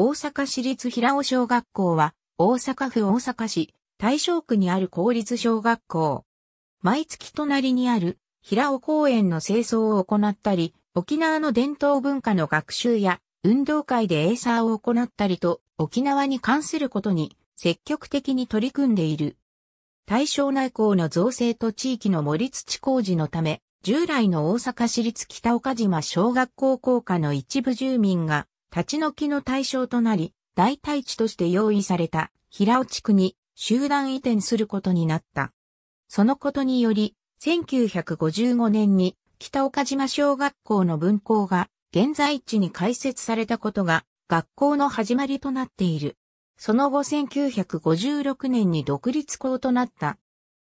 大阪市立平尾小学校は、大阪府大阪市、大正区にある公立小学校。毎月隣にある平尾公園の清掃を行ったり、沖縄の伝統文化の学習や運動会でエーサーを行ったりと、沖縄に関することに積極的に取り組んでいる。大正内港の造成と地域の森土工事のため、従来の大阪市立北岡島小学校校下の一部住民が立ち退きの対象となり、大体地として用意された平尾地区に集団移転することになった。そのことにより、1955年に北岡島小学校の分校が現在地に開設されたことが学校の始まりとなっている。その後1956年に独立校となった。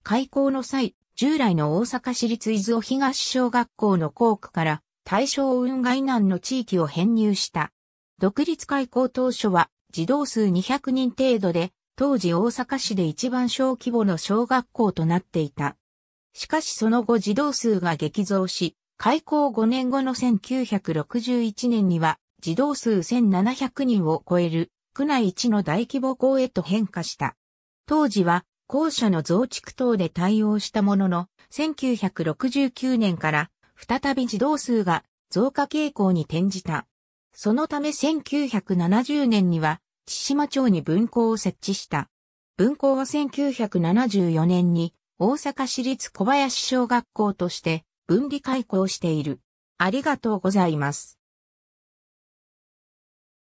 開校の際、従来の大阪市立伊豆東小学校の校区から対象運河以南の地域を編入した。独立開校当初は児童数200人程度で、当時大阪市で一番小規模の小学校となっていた。しかしその後児童数が激増し、開校5年後の1961年には児童数1700人を超える区内一の大規模校へと変化した。当時は校舎の増築等で対応したものの、1969年から再び児童数が増加傾向に転じた。そのため1970年には、千島町に分校を設置した。分校は1974年に、大阪市立小林小学校として、分離開校している。ありがとうございます。